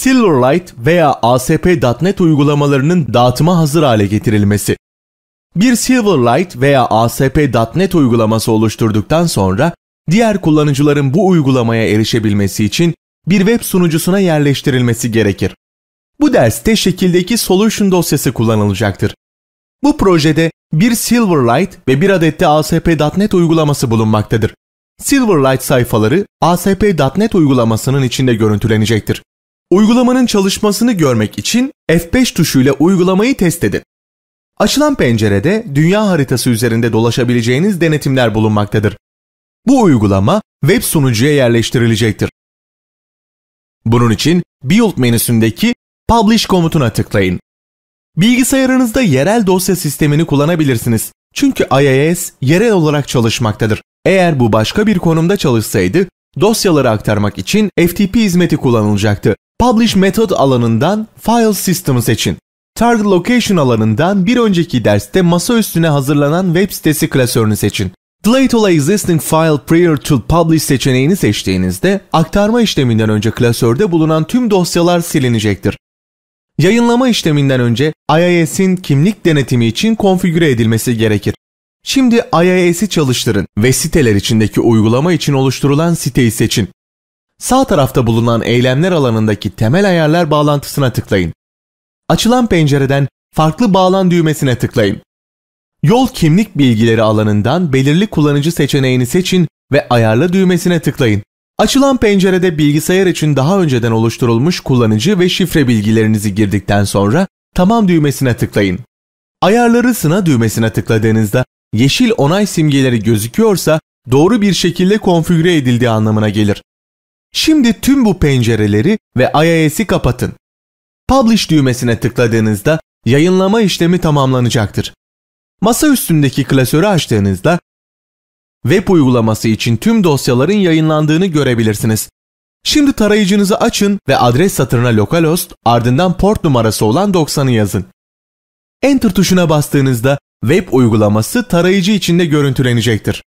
Silverlight veya ASP.NET uygulamalarının dağıtıma hazır hale getirilmesi. Bir Silverlight veya ASP.NET uygulaması oluşturduktan sonra diğer kullanıcıların bu uygulamaya erişebilmesi için bir web sunucusuna yerleştirilmesi gerekir. Bu derste şekildeki solution dosyası kullanılacaktır. Bu projede bir Silverlight ve bir adet de ASP.NET uygulaması bulunmaktadır. Silverlight sayfaları ASP.NET uygulamasının içinde görüntülenecektir. Uygulamanın çalışmasını görmek için F5 tuşuyla uygulamayı test edin. Açılan pencerede dünya haritası üzerinde dolaşabileceğiniz denetimler bulunmaktadır. Bu uygulama web sunucuya yerleştirilecektir. Bunun için Build menüsündeki Publish komutuna tıklayın. Bilgisayarınızda yerel dosya sistemini kullanabilirsiniz. Çünkü IIS yerel olarak çalışmaktadır. Eğer bu başka bir konumda çalışsaydı, dosyaları aktarmak için FTP hizmeti kullanılacaktı. Publish Method alanından File System seçin. Target Location alanından bir önceki derste masa üstüne hazırlanan web sitesi klasörünü seçin. Delete all existing file prior to publish seçeneğini seçtiğinizde aktarma işleminden önce klasörde bulunan tüm dosyalar silinecektir. Yayınlama işleminden önce IIS'in kimlik denetimi için konfigüre edilmesi gerekir. Şimdi IIS'i çalıştırın ve siteler içindeki uygulama için oluşturulan siteyi seçin. Sağ tarafta bulunan eylemler alanındaki temel ayarlar bağlantısına tıklayın. Açılan pencereden farklı bağlan düğmesine tıklayın. Yol kimlik bilgileri alanından belirli kullanıcı seçeneğini seçin ve ayarla düğmesine tıklayın. Açılan pencerede bilgisayar için daha önceden oluşturulmuş kullanıcı ve şifre bilgilerinizi girdikten sonra tamam düğmesine tıklayın. Ayarları sına düğmesine tıkladığınızda yeşil onay simgeleri gözüküyorsa doğru bir şekilde konfigüre edildiği anlamına gelir. Şimdi tüm bu pencereleri ve IIS'i kapatın. Publish düğmesine tıkladığınızda yayınlama işlemi tamamlanacaktır. Masa üstündeki klasörü açtığınızda web uygulaması için tüm dosyaların yayınlandığını görebilirsiniz. Şimdi tarayıcınızı açın ve adres satırına localhost ardından port numarası olan 90'ı yazın. Enter tuşuna bastığınızda web uygulaması tarayıcı içinde görüntülenecektir.